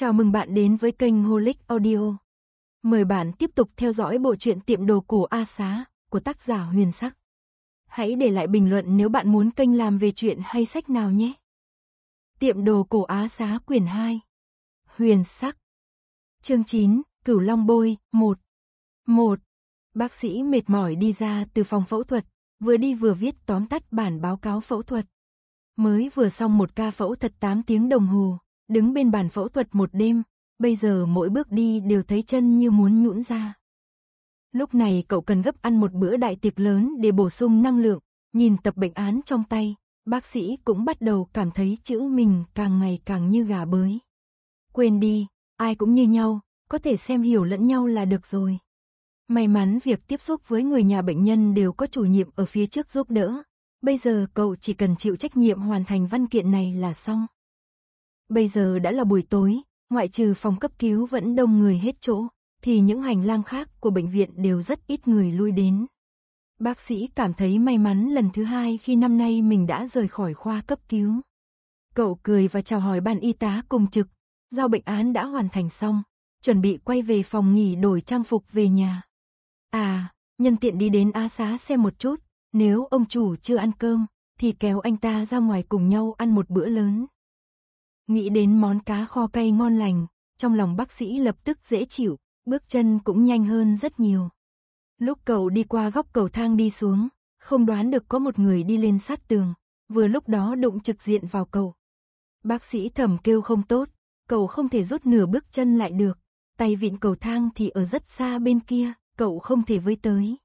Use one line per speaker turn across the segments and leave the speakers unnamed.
Chào mừng bạn đến với kênh Holic Audio. Mời bạn tiếp tục theo dõi bộ truyện tiệm đồ cổ A Xá của tác giả Huyền Sắc. Hãy để lại bình luận nếu bạn muốn kênh làm về chuyện hay sách nào nhé. Tiệm đồ cổ Á Xá quyển 2. Huyền Sắc. Chương 9, Cửu Long Bôi, 1. 1. Bác sĩ mệt mỏi đi ra từ phòng phẫu thuật, vừa đi vừa viết tóm tắt bản báo cáo phẫu thuật. Mới vừa xong một ca phẫu thật 8 tiếng đồng hồ, đứng bên bàn phẫu thuật một đêm, bây giờ mỗi bước đi đều thấy chân như muốn nhũn ra. Lúc này cậu cần gấp ăn một bữa đại tiệc lớn để bổ sung năng lượng, nhìn tập bệnh án trong tay, bác sĩ cũng bắt đầu cảm thấy chữ mình càng ngày càng như gà bới. Quên đi, ai cũng như nhau, có thể xem hiểu lẫn nhau là được rồi. May mắn việc tiếp xúc với người nhà bệnh nhân đều có chủ nhiệm ở phía trước giúp đỡ. Bây giờ cậu chỉ cần chịu trách nhiệm hoàn thành văn kiện này là xong. Bây giờ đã là buổi tối, ngoại trừ phòng cấp cứu vẫn đông người hết chỗ, thì những hành lang khác của bệnh viện đều rất ít người lui đến. Bác sĩ cảm thấy may mắn lần thứ hai khi năm nay mình đã rời khỏi khoa cấp cứu. Cậu cười và chào hỏi ban y tá cùng trực, giao bệnh án đã hoàn thành xong, chuẩn bị quay về phòng nghỉ đổi trang phục về nhà. À, nhân tiện đi đến á xá xem một chút, nếu ông chủ chưa ăn cơm, thì kéo anh ta ra ngoài cùng nhau ăn một bữa lớn. Nghĩ đến món cá kho cay ngon lành, trong lòng bác sĩ lập tức dễ chịu, bước chân cũng nhanh hơn rất nhiều. Lúc cậu đi qua góc cầu thang đi xuống, không đoán được có một người đi lên sát tường, vừa lúc đó đụng trực diện vào cậu. Bác sĩ thầm kêu không tốt, cậu không thể rút nửa bước chân lại được, tay vịn cầu thang thì ở rất xa bên kia, cậu không thể với tới.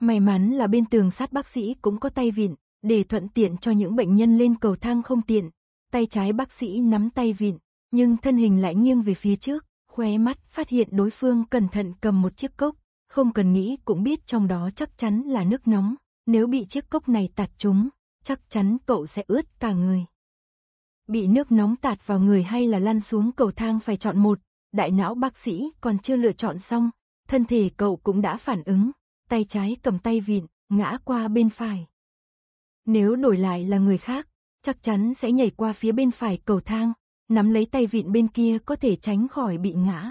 May mắn là bên tường sát bác sĩ cũng có tay vịn, để thuận tiện cho những bệnh nhân lên cầu thang không tiện, tay trái bác sĩ nắm tay vịn, nhưng thân hình lại nghiêng về phía trước, khóe mắt phát hiện đối phương cẩn thận cầm một chiếc cốc, không cần nghĩ cũng biết trong đó chắc chắn là nước nóng, nếu bị chiếc cốc này tạt trúng, chắc chắn cậu sẽ ướt cả người. Bị nước nóng tạt vào người hay là lăn xuống cầu thang phải chọn một, đại não bác sĩ còn chưa lựa chọn xong, thân thể cậu cũng đã phản ứng, tay trái cầm tay vịn, ngã qua bên phải. Nếu đổi lại là người khác, chắc chắn sẽ nhảy qua phía bên phải cầu thang, nắm lấy tay vịn bên kia có thể tránh khỏi bị ngã.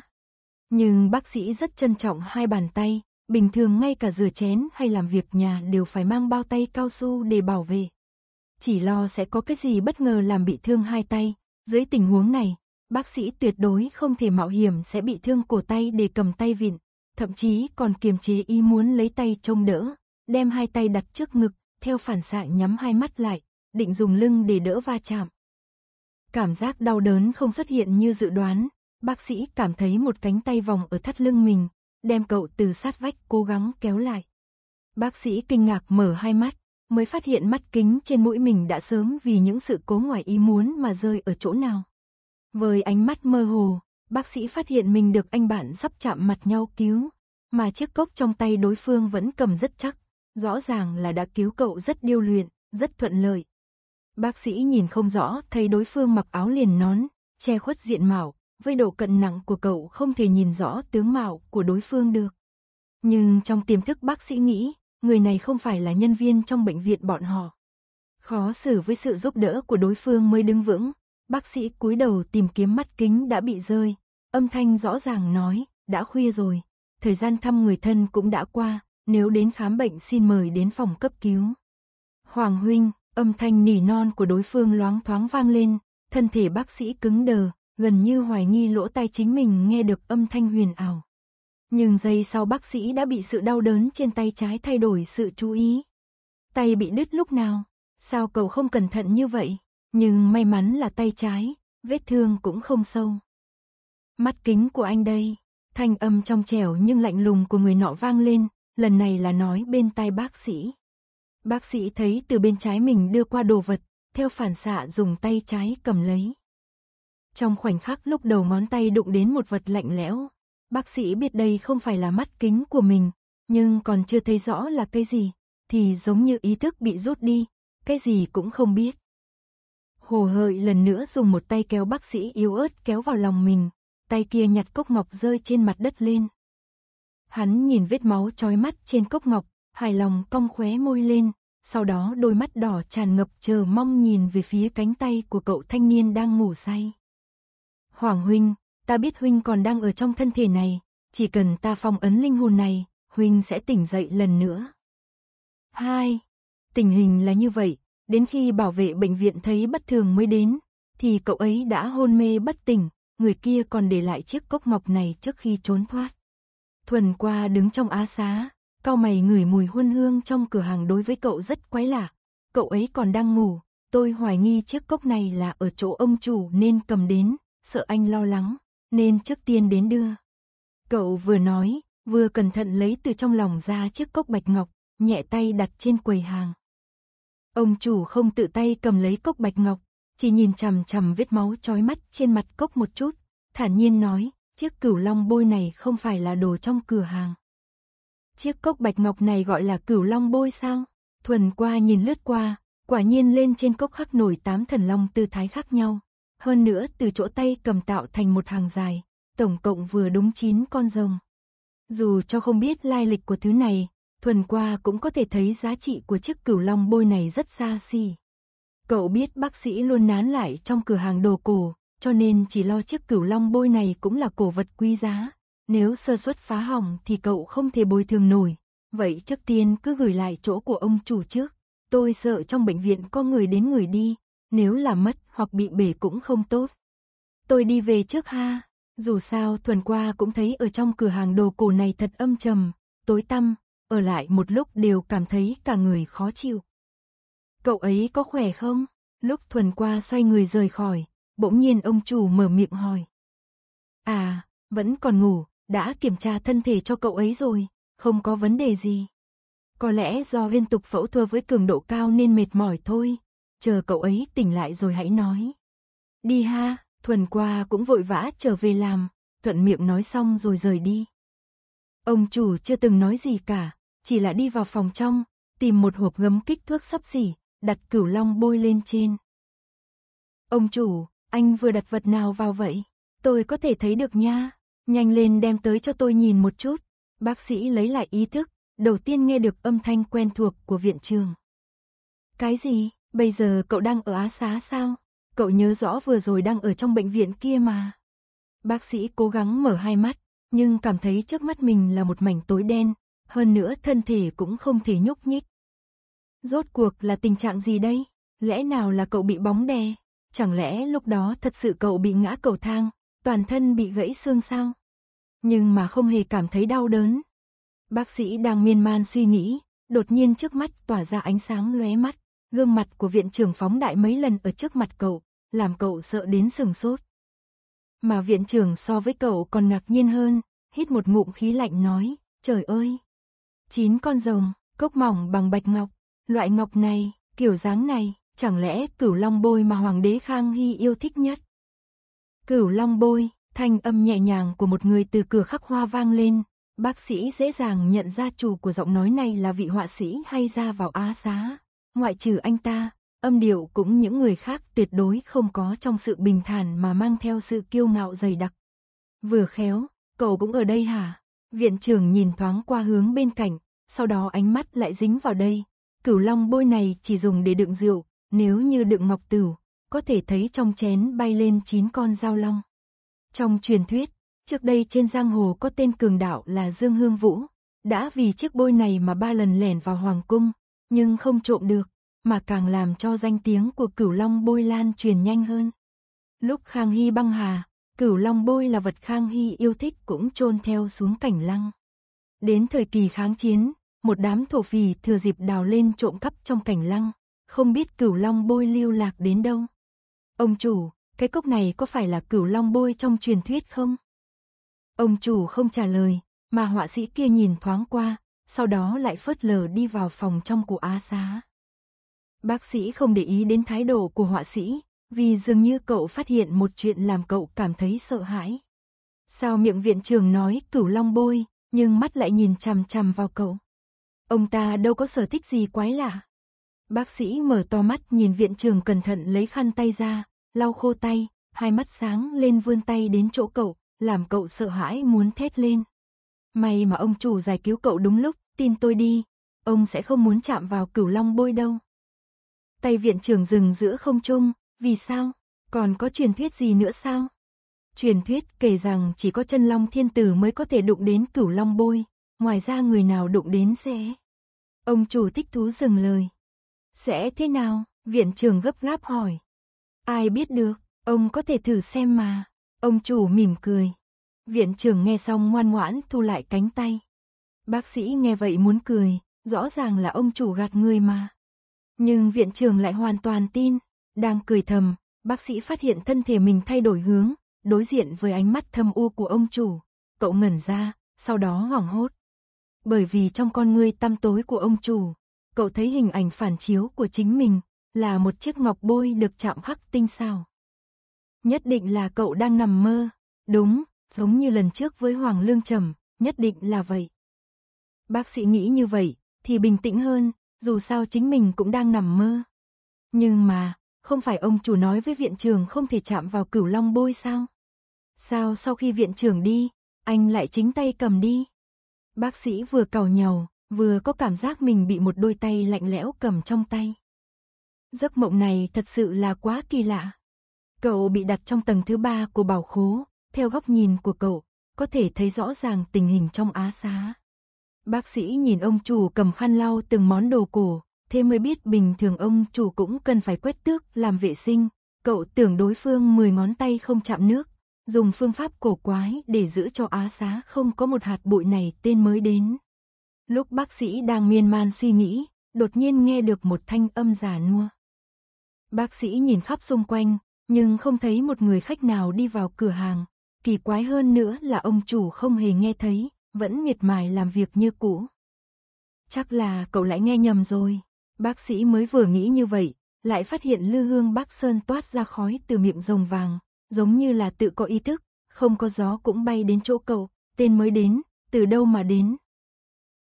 Nhưng bác sĩ rất trân trọng hai bàn tay, bình thường ngay cả rửa chén hay làm việc nhà đều phải mang bao tay cao su để bảo vệ. Chỉ lo sẽ có cái gì bất ngờ làm bị thương hai tay, dưới tình huống này, bác sĩ tuyệt đối không thể mạo hiểm sẽ bị thương cổ tay để cầm tay vịn, thậm chí còn kiềm chế ý muốn lấy tay trông đỡ, đem hai tay đặt trước ngực, theo phản xạ nhắm hai mắt lại, định dùng lưng để đỡ va chạm. Cảm giác đau đớn không xuất hiện như dự đoán, bác sĩ cảm thấy một cánh tay vòng ở thắt lưng mình, đem cậu từ sát vách cố gắng kéo lại. Bác sĩ kinh ngạc mở hai mắt, mới phát hiện mắt kính trên mũi mình đã sớm vì những sự cố ngoài ý muốn mà rơi ở chỗ nào. Với ánh mắt mơ hồ, bác sĩ phát hiện mình được anh bạn sắp chạm mặt nhau cứu, mà chiếc cốc trong tay đối phương vẫn cầm rất chắc, rõ ràng là đã cứu cậu rất điêu luyện, rất thuận lợi. Bác sĩ nhìn không rõ, thấy đối phương mặc áo liền nón, che khuất diện mạo, với độ cận nặng của cậu không thể nhìn rõ tướng mạo của đối phương được. Nhưng trong tiềm thức bác sĩ nghĩ, người này không phải là nhân viên trong bệnh viện bọn họ. Khó xử với sự giúp đỡ của đối phương mới đứng vững, bác sĩ cúi đầu tìm kiếm mắt kính đã bị rơi, âm thanh rõ ràng nói, đã khuya rồi, thời gian thăm người thân cũng đã qua, nếu đến khám bệnh xin mời đến phòng cấp cứu. Hoàng huynh, Âm thanh nỉ non của đối phương loáng thoáng vang lên, thân thể bác sĩ cứng đờ, gần như hoài nghi lỗ tai chính mình nghe được âm thanh huyền ảo. Nhưng giây sau bác sĩ đã bị sự đau đớn trên tay trái thay đổi sự chú ý. Tay bị đứt lúc nào, sao cậu không cẩn thận như vậy, nhưng may mắn là tay trái, vết thương cũng không sâu. Mắt kính của anh đây, thanh âm trong trẻo nhưng lạnh lùng của người nọ vang lên, lần này là nói bên tai bác sĩ. Bác sĩ thấy từ bên trái mình đưa qua đồ vật, theo phản xạ dùng tay trái cầm lấy. Trong khoảnh khắc lúc đầu ngón tay đụng đến một vật lạnh lẽo, bác sĩ biết đây không phải là mắt kính của mình, nhưng còn chưa thấy rõ là cái gì, thì giống như ý thức bị rút đi, cái gì cũng không biết. Hồ hợi lần nữa dùng một tay kéo bác sĩ yếu ớt kéo vào lòng mình, tay kia nhặt cốc ngọc rơi trên mặt đất lên. Hắn nhìn vết máu trói mắt trên cốc ngọc, hài lòng cong khóe môi lên, sau đó đôi mắt đỏ tràn ngập chờ mong nhìn về phía cánh tay của cậu thanh niên đang ngủ say. Hoàng huynh, ta biết huynh còn đang ở trong thân thể này, chỉ cần ta phong ấn linh hồn này, huynh sẽ tỉnh dậy lần nữa. hai, Tình hình là như vậy, đến khi bảo vệ bệnh viện thấy bất thường mới đến, thì cậu ấy đã hôn mê bất tỉnh, người kia còn để lại chiếc cốc mọc này trước khi trốn thoát. Thuần qua đứng trong á xá, Cao mày ngửi mùi huân hương trong cửa hàng đối với cậu rất quái lạ. Cậu ấy còn đang ngủ, tôi hoài nghi chiếc cốc này là ở chỗ ông chủ nên cầm đến, sợ anh lo lắng, nên trước tiên đến đưa. Cậu vừa nói, vừa cẩn thận lấy từ trong lòng ra chiếc cốc bạch ngọc, nhẹ tay đặt trên quầy hàng. Ông chủ không tự tay cầm lấy cốc bạch ngọc, chỉ nhìn chằm chằm vết máu trói mắt trên mặt cốc một chút, thản nhiên nói, chiếc cửu long bôi này không phải là đồ trong cửa hàng. Chiếc cốc bạch ngọc này gọi là cửu long bôi sao? Thuần qua nhìn lướt qua, quả nhiên lên trên cốc khắc nổi tám thần long tư thái khác nhau. Hơn nữa từ chỗ tay cầm tạo thành một hàng dài, tổng cộng vừa đúng chín con rồng. Dù cho không biết lai lịch của thứ này, thuần qua cũng có thể thấy giá trị của chiếc cửu long bôi này rất xa xỉ. Cậu biết bác sĩ luôn nán lại trong cửa hàng đồ cổ, cho nên chỉ lo chiếc cửu long bôi này cũng là cổ vật quý giá, nếu sơ suất phá hỏng thì cậu không thể bồi thường nổi. Vậy trước tiên cứ gửi lại chỗ của ông chủ trước. Tôi sợ trong bệnh viện có người đến người đi. Nếu là mất hoặc bị bể cũng không tốt. Tôi đi về trước ha. Dù sao tuần qua cũng thấy ở trong cửa hàng đồ cổ này thật âm trầm, tối tăm. Ở lại một lúc đều cảm thấy cả người khó chịu. Cậu ấy có khỏe không? Lúc thuần qua xoay người rời khỏi, bỗng nhiên ông chủ mở miệng hỏi. À, vẫn còn ngủ, đã kiểm tra thân thể cho cậu ấy rồi, không có vấn đề gì. Có lẽ do liên tục phẫu thuật với cường độ cao nên mệt mỏi thôi, chờ cậu ấy tỉnh lại rồi hãy nói. Đi ha, thuần qua cũng vội vã trở về làm, thuận miệng nói xong rồi rời đi. Ông chủ chưa từng nói gì cả, chỉ là đi vào phòng trong, tìm một hộp gấm kích thước sắp xỉ, đặt cửu long bôi lên trên. Ông chủ, anh vừa đặt vật nào vào vậy? Tôi có thể thấy được nha. Nhanh lên đem tới cho tôi nhìn một chút. Bác sĩ lấy lại ý thức, đầu tiên nghe được âm thanh quen thuộc của viện trường. Cái gì? Bây giờ cậu đang ở Á Xá sao? Cậu nhớ rõ vừa rồi đang ở trong bệnh viện kia mà. Bác sĩ cố gắng mở hai mắt, nhưng cảm thấy trước mắt mình là một mảnh tối đen, hơn nữa thân thể cũng không thể nhúc nhích. Rốt cuộc là tình trạng gì đây? Lẽ nào là cậu bị bóng đè? Chẳng lẽ lúc đó thật sự cậu bị ngã cầu thang, toàn thân bị gãy xương sao? nhưng mà không hề cảm thấy đau đớn. Bác sĩ đang miên man suy nghĩ, đột nhiên trước mắt tỏa ra ánh sáng lóe mắt, gương mặt của viện trưởng phóng đại mấy lần ở trước mặt cậu, làm cậu sợ đến sừng sốt. Mà viện trưởng so với cậu còn ngạc nhiên hơn, hít một ngụm khí lạnh nói, trời ơi! Chín con rồng, cốc mỏng bằng bạch ngọc, loại ngọc này, kiểu dáng này, chẳng lẽ cửu long bôi mà Hoàng đế Khang Hy yêu thích nhất? Cửu long bôi, Thanh âm nhẹ nhàng của một người từ cửa khắc hoa vang lên, bác sĩ dễ dàng nhận ra chủ của giọng nói này là vị họa sĩ hay ra vào á Xá Ngoại trừ anh ta, âm điệu cũng những người khác tuyệt đối không có trong sự bình thản mà mang theo sự kiêu ngạo dày đặc. Vừa khéo, cậu cũng ở đây hả? Viện trưởng nhìn thoáng qua hướng bên cạnh, sau đó ánh mắt lại dính vào đây. Cửu long bôi này chỉ dùng để đựng rượu, nếu như đựng ngọc tử có thể thấy trong chén bay lên chín con dao long. Trong truyền thuyết, trước đây trên giang hồ có tên cường đạo là Dương Hương Vũ, đã vì chiếc bôi này mà ba lần lẻn vào hoàng cung, nhưng không trộm được, mà càng làm cho danh tiếng của cửu long bôi lan truyền nhanh hơn. Lúc Khang Hy băng hà, cửu long bôi là vật Khang Hy yêu thích cũng trôn theo xuống cảnh lăng. Đến thời kỳ kháng chiến, một đám thổ phỉ thừa dịp đào lên trộm cắp trong cảnh lăng, không biết cửu long bôi lưu lạc đến đâu. Ông chủ, cái cốc này có phải là cửu long bôi trong truyền thuyết không? Ông chủ không trả lời, mà họa sĩ kia nhìn thoáng qua, sau đó lại phớt lờ đi vào phòng trong của Á Xá. Bác sĩ không để ý đến thái độ của họa sĩ, vì dường như cậu phát hiện một chuyện làm cậu cảm thấy sợ hãi. Sao miệng viện trường nói cửu long bôi, nhưng mắt lại nhìn chằm chằm vào cậu. Ông ta đâu có sở thích gì quái lạ. Bác sĩ mở to mắt nhìn viện trường cẩn thận lấy khăn tay ra, lau khô tay, hai mắt sáng lên vươn tay đến chỗ cậu, làm cậu sợ hãi muốn thét lên. May mà ông chủ giải cứu cậu đúng lúc, tin tôi đi, ông sẽ không muốn chạm vào cửu long bôi đâu. Tay viện trưởng dừng giữa không trung, vì sao? Còn có truyền thuyết gì nữa sao? Truyền thuyết kể rằng chỉ có chân long thiên tử mới có thể đụng đến cửu long bôi, ngoài ra người nào đụng đến sẽ... Ông chủ thích thú dừng lời. Sẽ thế nào? Viện trưởng gấp gáp hỏi. Ai biết được, ông có thể thử xem mà. Ông chủ mỉm cười. Viện trưởng nghe xong ngoan ngoãn thu lại cánh tay. Bác sĩ nghe vậy muốn cười, rõ ràng là ông chủ gạt người mà. Nhưng viện trưởng lại hoàn toàn tin, đang cười thầm, bác sĩ phát hiện thân thể mình thay đổi hướng, đối diện với ánh mắt thâm u của ông chủ. Cậu ngẩn ra, sau đó hoảng hốt. Bởi vì trong con ngươi tăm tối của ông chủ, cậu thấy hình ảnh phản chiếu của chính mình, là một chiếc ngọc bôi được chạm khắc tinh xảo. Nhất định là cậu đang nằm mơ. Đúng, giống như lần trước với Hoàng Lương Trầm, nhất định là vậy. Bác sĩ nghĩ như vậy, thì bình tĩnh hơn, dù sao chính mình cũng đang nằm mơ. Nhưng mà, không phải ông chủ nói với viện trưởng không thể chạm vào cửu long bôi sao? Sao sau khi viện trưởng đi, anh lại chính tay cầm đi? Bác sĩ vừa cầu nhầu, vừa có cảm giác mình bị một đôi tay lạnh lẽo cầm trong tay. Giấc mộng này thật sự là quá kỳ lạ. Cậu bị đặt trong tầng thứ ba của bảo khố, theo góc nhìn của cậu, có thể thấy rõ ràng tình hình trong á xá. Bác sĩ nhìn ông chủ cầm khăn lau từng món đồ cổ, thế mới biết bình thường ông chủ cũng cần phải quét tước, làm vệ sinh. Cậu tưởng đối phương 10 ngón tay không chạm nước, dùng phương pháp cổ quái để giữ cho á xá không có một hạt bụi này tên mới đến. Lúc bác sĩ đang miên man suy nghĩ, đột nhiên nghe được một thanh âm già nua. Bác sĩ nhìn khắp xung quanh, nhưng không thấy một người khách nào đi vào cửa hàng. Kỳ quái hơn nữa là ông chủ không hề nghe thấy, vẫn miệt mài làm việc như cũ. Chắc là cậu lại nghe nhầm rồi. Bác sĩ mới vừa nghĩ như vậy, lại phát hiện lư hương bác sơn toát ra khói từ miệng rồng vàng, giống như là tự có ý thức, không có gió cũng bay đến chỗ cậu, tên mới đến, từ đâu mà đến.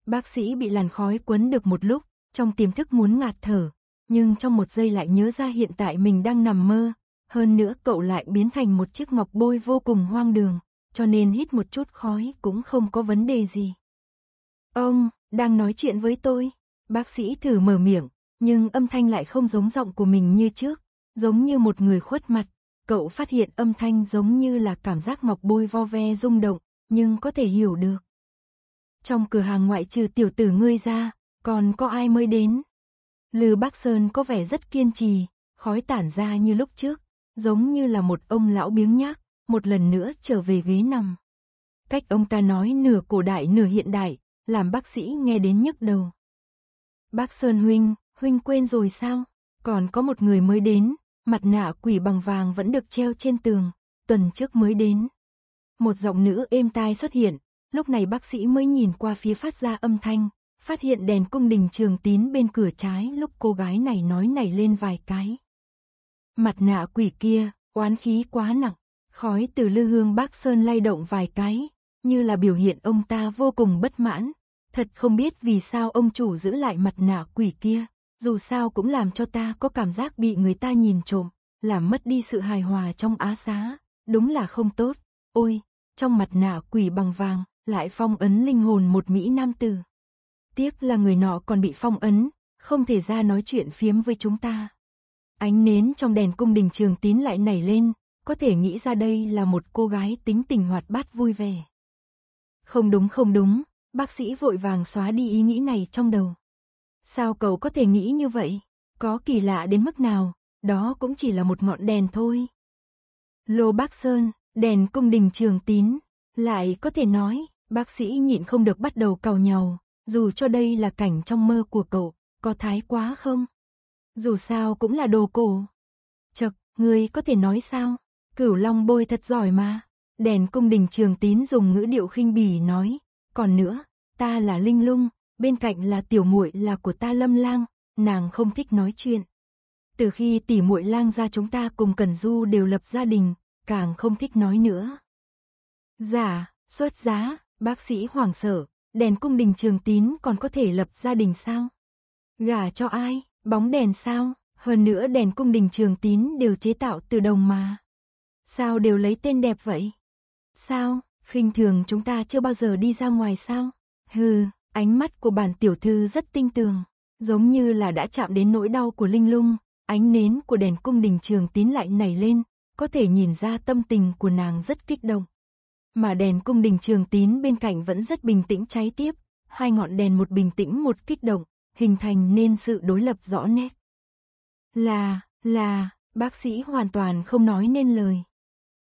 Bác sĩ bị làn khói quấn được một lúc, trong tiềm thức muốn ngạt thở, nhưng trong một giây lại nhớ ra hiện tại mình đang nằm mơ. Hơn nữa cậu lại biến thành một chiếc ngọc bôi vô cùng hoang đường, cho nên hít một chút khói cũng không có vấn đề gì. Ông, đang nói chuyện với tôi. Bác sĩ thử mở miệng, nhưng âm thanh lại không giống giọng của mình như trước, giống như một người khuất mặt. Cậu phát hiện âm thanh giống như là cảm giác ngọc bôi vo ve rung động, nhưng có thể hiểu được. Trong cửa hàng ngoại trừ tiểu tử ngươi ra, còn có ai mới đến? Lư Bác Sơn có vẻ rất kiên trì, khói tản ra như lúc trước, giống như là một ông lão biếng nhác, một lần nữa trở về ghế nằm. Cách ông ta nói nửa cổ đại nửa hiện đại, làm bác sĩ nghe đến nhức đầu. Bác Sơn Huynh, Huynh quên rồi sao? Còn có một người mới đến, mặt nạ quỷ bằng vàng vẫn được treo trên tường, tuần trước mới đến. Một giọng nữ êm tai xuất hiện, lúc này bác sĩ mới nhìn qua phía phát ra âm thanh, phát hiện đèn cung đình trường tín bên cửa trái lúc cô gái này nói nảy lên vài cái. Mặt nạ quỷ kia, oán khí quá nặng, khói từ lư hương bác Sơn lay động vài cái, như là biểu hiện ông ta vô cùng bất mãn. Thật không biết vì sao ông chủ giữ lại mặt nạ quỷ kia, dù sao cũng làm cho ta có cảm giác bị người ta nhìn trộm, làm mất đi sự hài hòa trong á xá, đúng là không tốt. Ôi, trong mặt nạ quỷ bằng vàng, lại phong ấn linh hồn một Mỹ Nam Tử. Tiếc là người nọ còn bị phong ấn, không thể ra nói chuyện phiếm với chúng ta. Ánh nến trong đèn cung đình trường tín lại nảy lên, có thể nghĩ ra đây là một cô gái tính tình hoạt bát vui vẻ. Không đúng không đúng, bác sĩ vội vàng xóa đi ý nghĩ này trong đầu. Sao cậu có thể nghĩ như vậy? Có kỳ lạ đến mức nào, đó cũng chỉ là một ngọn đèn thôi. Lô Bác Sơn, đèn cung đình trường tín, lại có thể nói, bác sĩ nhịn không được bắt đầu cầu nhau, dù cho đây là cảnh trong mơ của cậu, có thái quá không? Dù sao cũng là đồ cổ. Chật, ngươi có thể nói sao? Cửu Long bôi thật giỏi mà. Đèn cung đình trường tín dùng ngữ điệu khinh bỉ nói. Còn nữa, ta là Linh Lung, bên cạnh là tiểu muội là của ta Lâm Lang, nàng không thích nói chuyện. Từ khi tỷ muội Lang ra chúng ta cùng Cẩn Du đều lập gia đình, càng không thích nói nữa. Giả, dạ, xuất giá, bác sĩ hoảng sợ đèn cung đình trường tín còn có thể lập gia đình sao? Gả cho ai? Bóng đèn sao? Hơn nữa đèn cung đình trường tín đều chế tạo từ đồng mà. Sao đều lấy tên đẹp vậy? Sao? khinh thường chúng ta chưa bao giờ đi ra ngoài sao? Hừ, ánh mắt của bản tiểu thư rất tinh tường, giống như là đã chạm đến nỗi đau của Linh Lung, ánh nến của đèn cung đình trường tín lại nảy lên, có thể nhìn ra tâm tình của nàng rất kích động mà đèn cung đình trường tín bên cạnh vẫn rất bình tĩnh cháy tiếp, hai ngọn đèn một bình tĩnh một kích động, hình thành nên sự đối lập rõ nét. Là, là, bác sĩ hoàn toàn không nói nên lời.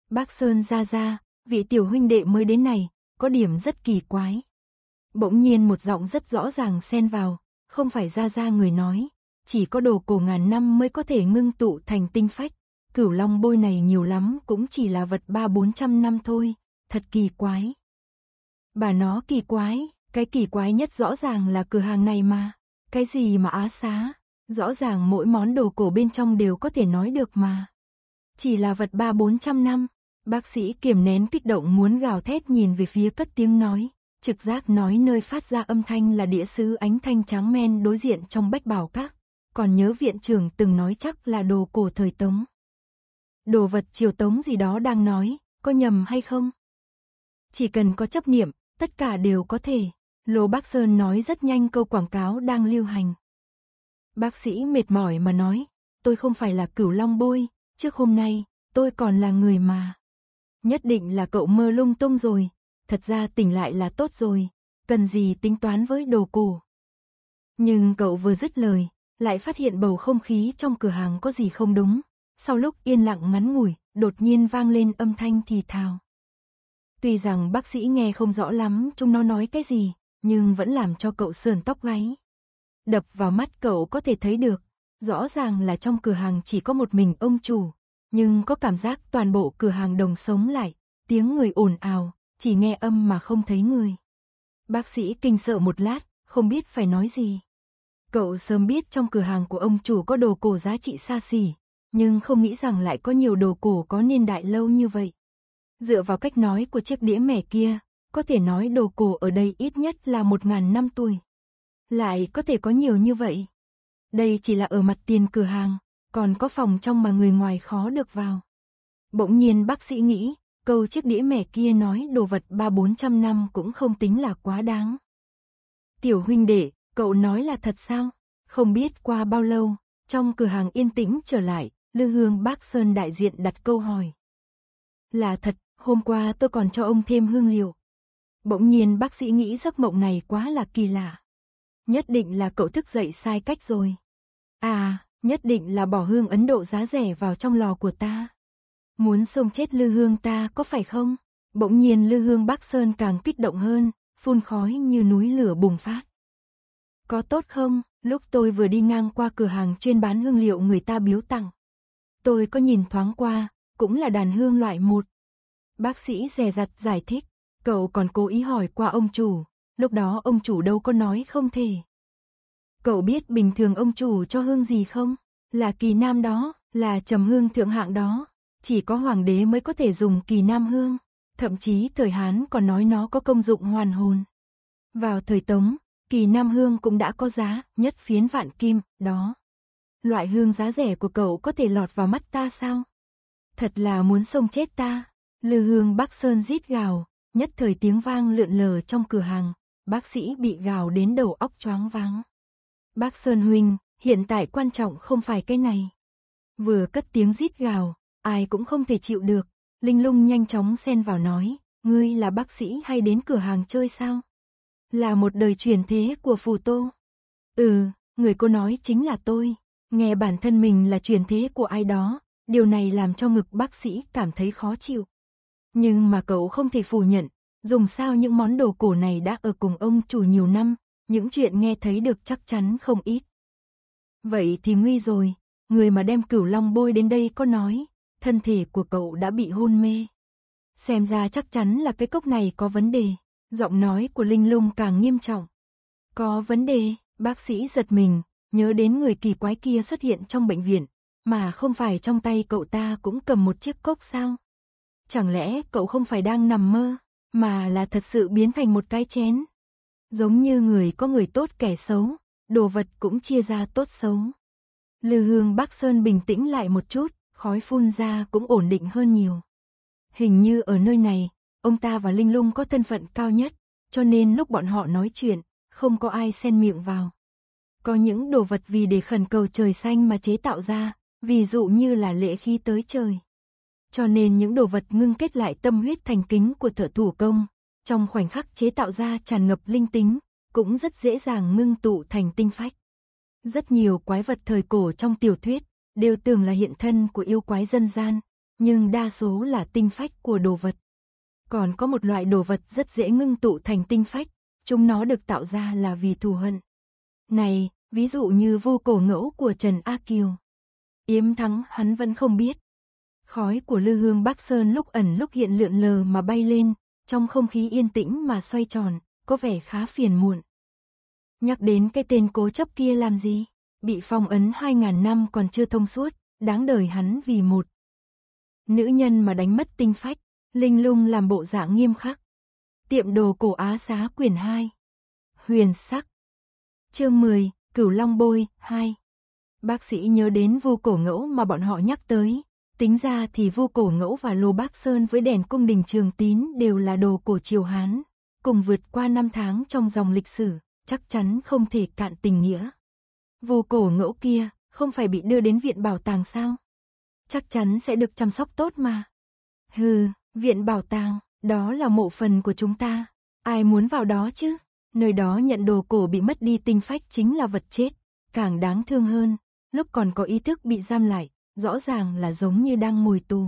Bác Sơn ra ra, vị tiểu huynh đệ mới đến này, có điểm rất kỳ quái. Bỗng nhiên một giọng rất rõ ràng xen vào, không phải ra ra người nói, chỉ có đồ cổ ngàn năm mới có thể ngưng tụ thành tinh phách. Cửu long bôi này nhiều lắm cũng chỉ là vật ba bốn trăm năm thôi, thật kỳ quái. Bà nó kỳ quái, cái kỳ quái nhất rõ ràng là cửa hàng này mà. Cái gì mà á xá, rõ ràng mỗi món đồ cổ bên trong đều có thể nói được mà. Chỉ là vật ba bốn trăm năm, bác sĩ kiềm nén kích động muốn gào thét nhìn về phía cất tiếng nói. Trực giác nói nơi phát ra âm thanh là đĩa sứ ánh thanh trắng men đối diện trong bách bảo các. Còn nhớ viện trưởng từng nói chắc là đồ cổ thời Tống. Đồ vật triều Tống gì đó đang nói, có nhầm hay không? chỉ cần có chấp niệm, tất cả đều có thể. Lô Bác Sơn nói rất nhanh câu quảng cáo đang lưu hành. Bác sĩ mệt mỏi mà nói, tôi không phải là cửu long bôi, trước hôm nay, tôi còn là người mà. Nhất định là cậu mơ lung tung rồi, thật ra tỉnh lại là tốt rồi, cần gì tính toán với đồ cổ. Nhưng cậu vừa dứt lời, lại phát hiện bầu không khí trong cửa hàng có gì không đúng. Sau lúc yên lặng ngắn ngủi, đột nhiên vang lên âm thanh thì thào. Tuy rằng bác sĩ nghe không rõ lắm chúng nó nói cái gì, nhưng vẫn làm cho cậu sườn tóc gáy. Đập vào mắt cậu có thể thấy được, rõ ràng là trong cửa hàng chỉ có một mình ông chủ, nhưng có cảm giác toàn bộ cửa hàng đồng sống lại, tiếng người ồn ào, chỉ nghe âm mà không thấy người. Bác sĩ kinh sợ một lát, không biết phải nói gì. Cậu sớm biết trong cửa hàng của ông chủ có đồ cổ giá trị xa xỉ, nhưng không nghĩ rằng lại có nhiều đồ cổ có niên đại lâu như vậy. Dựa vào cách nói của chiếc đĩa mẻ kia, có thể nói đồ cổ ở đây ít nhất là một ngàn năm tuổi. Lại có thể có nhiều như vậy. Đây chỉ là ở mặt tiền cửa hàng, còn có phòng trong mà người ngoài khó được vào. Bỗng nhiên bác sĩ nghĩ, câu chiếc đĩa mẻ kia nói đồ vật ba bốn trăm năm cũng không tính là quá đáng. Tiểu huynh đệ, cậu nói là thật sao? Không biết qua bao lâu, trong cửa hàng yên tĩnh trở lại, Lư Hương Bác Sơn đại diện đặt câu hỏi. Là thật, Hôm qua tôi còn cho ông thêm hương liệu. Bỗng nhiên bác sĩ nghĩ giấc mộng này quá là kỳ lạ. Nhất định là cậu thức dậy sai cách rồi. À, nhất định là bỏ hương Ấn Độ giá rẻ vào trong lò của ta. Muốn xông chết lư hương ta có phải không? Bỗng nhiên lư hương Bắc Sơn càng kích động hơn, phun khói như núi lửa bùng phát. Có tốt không? Lúc tôi vừa đi ngang qua cửa hàng chuyên bán hương liệu người ta biếu tặng. Tôi có nhìn thoáng qua, cũng là đàn hương loại một, Bác sĩ dè dặt giải thích, cậu còn cố ý hỏi qua ông chủ, lúc đó ông chủ đâu có nói không thể. Cậu biết bình thường ông chủ cho hương gì không? Là kỳ nam đó, là trầm hương thượng hạng đó, chỉ có hoàng đế mới có thể dùng kỳ nam hương, thậm chí thời Hán còn nói nó có công dụng hoàn hồn. Vào thời Tống, kỳ nam hương cũng đã có giá, nhất phiến vạn kim, đó. Loại hương giá rẻ của cậu có thể lọt vào mắt ta sao? Thật là muốn sông chết ta. Lư hương bác Sơn rít gào, nhất thời tiếng vang lượn lờ trong cửa hàng, bác sĩ bị gào đến đầu óc choáng váng. Bác Sơn huynh, hiện tại quan trọng không phải cái này. Vừa cất tiếng rít gào, ai cũng không thể chịu được, Linh Lung nhanh chóng xen vào nói, ngươi là bác sĩ hay đến cửa hàng chơi sao? Là một đời truyền thế của Phù Tô. Ừ, người cô nói chính là tôi, nghe bản thân mình là truyền thế của ai đó, điều này làm cho ngực bác sĩ cảm thấy khó chịu. Nhưng mà cậu không thể phủ nhận, dùng sao những món đồ cổ này đã ở cùng ông chủ nhiều năm, những chuyện nghe thấy được chắc chắn không ít. Vậy thì nguy rồi, người mà đem cửu long bôi đến đây có nói, thân thể của cậu đã bị hôn mê. Xem ra chắc chắn là cái cốc này có vấn đề, giọng nói của Linh Lung càng nghiêm trọng. Có vấn đề, bác sĩ giật mình, nhớ đến người kỳ quái kia xuất hiện trong bệnh viện, mà không phải trong tay cậu ta cũng cầm một chiếc cốc sao? Chẳng lẽ cậu không phải đang nằm mơ, mà là thật sự biến thành một cái chén? Giống như người có người tốt kẻ xấu, đồ vật cũng chia ra tốt xấu. Lư Hương Bắc Sơn bình tĩnh lại một chút, khói phun ra cũng ổn định hơn nhiều. Hình như ở nơi này, ông ta và Linh Lung có thân phận cao nhất, cho nên lúc bọn họ nói chuyện, không có ai xen miệng vào. Có những đồ vật vì để khẩn cầu trời xanh mà chế tạo ra, ví dụ như là lễ khi tới trời. Cho nên những đồ vật ngưng kết lại tâm huyết thành kính của thợ thủ công, trong khoảnh khắc chế tạo ra tràn ngập linh tính, cũng rất dễ dàng ngưng tụ thành tinh phách. Rất nhiều quái vật thời cổ trong tiểu thuyết đều tưởng là hiện thân của yêu quái dân gian, nhưng đa số là tinh phách của đồ vật. Còn có một loại đồ vật rất dễ ngưng tụ thành tinh phách, chúng nó được tạo ra là vì thù hận. Này, ví dụ như vô cổ ngẫu của Trần A Kiều. Yếm thắng hắn vẫn không biết, Khói của lư hương Bắc Sơn lúc ẩn lúc hiện lượn lờ mà bay lên, trong không khí yên tĩnh mà xoay tròn, có vẻ khá phiền muộn. Nhắc đến cái tên cố chấp kia làm gì? Bị phong ấn hai ngàn năm còn chưa thông suốt, đáng đời hắn vì một. Nữ nhân mà đánh mất tinh phách, linh lung làm bộ dạng nghiêm khắc. Tiệm đồ cổ Á Xá quyền hai Huyền sắc. Chương 10, Cửu Long Bôi hai Bác sĩ nhớ đến vu cổ ngẫu mà bọn họ nhắc tới, Tính ra thì vua cổ ngẫu và lô bác sơn với đèn cung đình trường tín đều là đồ cổ triều Hán, cùng vượt qua năm tháng trong dòng lịch sử, chắc chắn không thể cạn tình nghĩa. Vua cổ ngẫu kia, không phải bị đưa đến viện bảo tàng sao? Chắc chắn sẽ được chăm sóc tốt mà. Hừ, viện bảo tàng, đó là mộ phần của chúng ta. Ai muốn vào đó chứ? Nơi đó nhận đồ cổ bị mất đi tinh phách chính là vật chết. Càng đáng thương hơn, lúc còn có ý thức bị giam lại, rõ ràng là giống như đang mùi tù.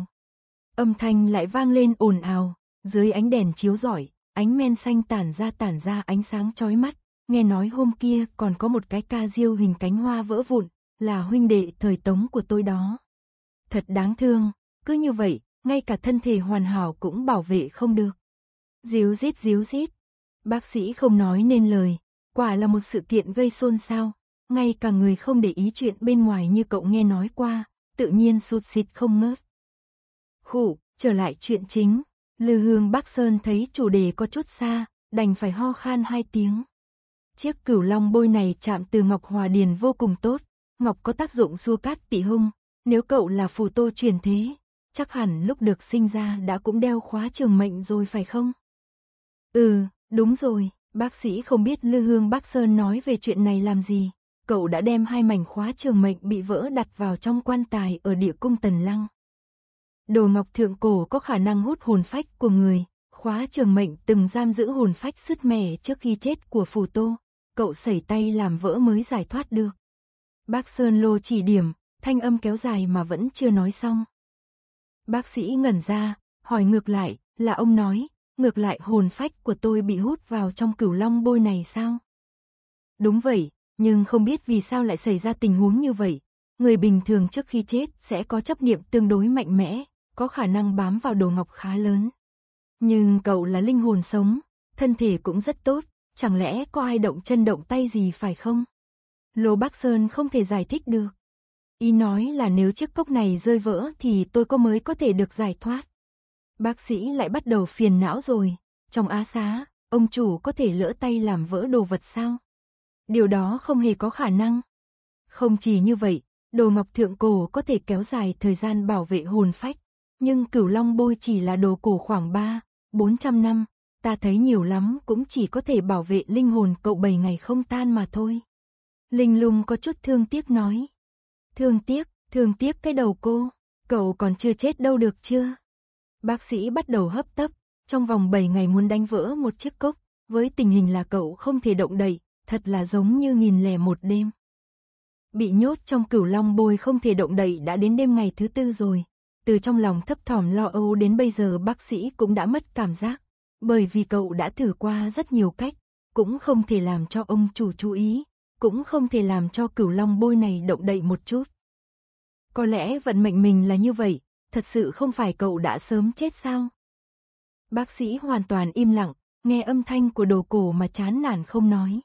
Âm thanh lại vang lên ồn ào, dưới ánh đèn chiếu rọi, ánh men xanh tản ra tản ra ánh sáng chói mắt, nghe nói hôm kia còn có một cái ca diêu hình cánh hoa vỡ vụn, là huynh đệ thời tống của tôi đó. Thật đáng thương, cứ như vậy, ngay cả thân thể hoàn hảo cũng bảo vệ không được. Díu rít díu rít. Bác sĩ không nói nên lời, quả là một sự kiện gây xôn xao, ngay cả người không để ý chuyện bên ngoài như cậu nghe nói qua, tự nhiên sụt xịt không ngớt. Khủ, trở lại chuyện chính, Lư Hương Bắc Sơn thấy chủ đề có chút xa, đành phải ho khan hai tiếng. Chiếc cửu long bôi này chạm từ Ngọc Hòa Điền vô cùng tốt, Ngọc có tác dụng xua cát tị hung, nếu cậu là phù tô truyền thế, chắc hẳn lúc được sinh ra đã cũng đeo khóa trường mệnh rồi phải không? Ừ, đúng rồi, bác sĩ không biết Lư Hương Bắc Sơn nói về chuyện này làm gì, cậu đã đem hai mảnh khóa trường mệnh bị vỡ đặt vào trong quan tài ở địa cung Tần Lăng. Đồ ngọc thượng cổ có khả năng hút hồn phách của người, khóa trường mệnh từng giam giữ hồn phách sứt mẻ trước khi chết của phù tô, cậu sẩy tay làm vỡ mới giải thoát được. Bác Sơn Lô chỉ điểm, thanh âm kéo dài mà vẫn chưa nói xong. Bác sĩ ngẩn ra, hỏi ngược lại, là ông nói, ngược lại hồn phách của tôi bị hút vào trong cửu long bôi này sao? Đúng vậy, nhưng không biết vì sao lại xảy ra tình huống như vậy. Người bình thường trước khi chết sẽ có chấp niệm tương đối mạnh mẽ, có khả năng bám vào đồ ngọc khá lớn. Nhưng cậu là linh hồn sống, thân thể cũng rất tốt, chẳng lẽ có ai động chân động tay gì phải không? Lô Bắc Sơn không thể giải thích được. y nói là nếu chiếc cốc này rơi vỡ thì tôi có mới có thể được giải thoát. Bác sĩ lại bắt đầu phiền não rồi. Trong á xá, ông chủ có thể lỡ tay làm vỡ đồ vật sao? điều đó không hề có khả năng. Không chỉ như vậy, đồ ngọc thượng cổ có thể kéo dài thời gian bảo vệ hồn phách, nhưng cửu long bôi chỉ là đồ cổ khoảng 3, 400 năm, ta thấy nhiều lắm cũng chỉ có thể bảo vệ linh hồn cậu bảy ngày không tan mà thôi. Linh lung có chút thương tiếc nói. Thương tiếc, thương tiếc cái đầu cô, cậu còn chưa chết đâu được chưa? Bác sĩ bắt đầu hấp tấp, trong vòng 7 ngày muốn đánh vỡ một chiếc cốc, với tình hình là cậu không thể động đậy, thật là giống như nghìn lẻ một đêm. Bị nhốt trong cửu long bôi không thể động đậy đã đến đêm ngày thứ tư rồi. Từ trong lòng thấp thỏm lo âu đến bây giờ bác sĩ cũng đã mất cảm giác. Bởi vì cậu đã thử qua rất nhiều cách, cũng không thể làm cho ông chủ chú ý, cũng không thể làm cho cửu long bôi này động đậy một chút. Có lẽ vận mệnh mình là như vậy, thật sự không phải cậu đã sớm chết sao? Bác sĩ hoàn toàn im lặng, nghe âm thanh của đồ cổ mà chán nản không nói.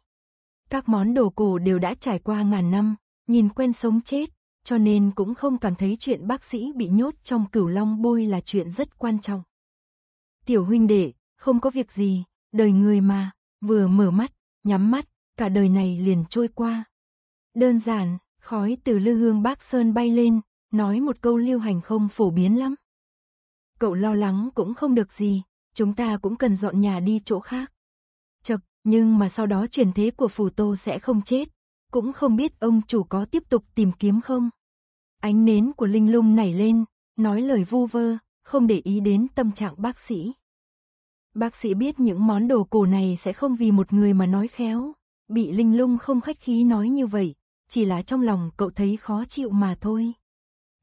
Các món đồ cổ đều đã trải qua ngàn năm, nhìn quen sống chết, cho nên cũng không cảm thấy chuyện bác sĩ bị nhốt trong cửu long bôi là chuyện rất quan trọng. Tiểu huynh đệ, không có việc gì, đời người mà, vừa mở mắt, nhắm mắt, cả đời này liền trôi qua. Đơn giản, khói từ lư hương bác Sơn bay lên, nói một câu lưu hành không phổ biến lắm. Cậu lo lắng cũng không được gì, chúng ta cũng cần dọn nhà đi chỗ khác. Nhưng mà sau đó truyền thế của Phù Tô sẽ không chết. Cũng không biết ông chủ có tiếp tục tìm kiếm không. Ánh nến của Linh Lung nảy lên, nói lời vu vơ, không để ý đến tâm trạng bác sĩ. Bác sĩ biết những món đồ cổ này sẽ không vì một người mà nói khéo. Bị Linh Lung không khách khí nói như vậy, chỉ là trong lòng cậu thấy khó chịu mà thôi.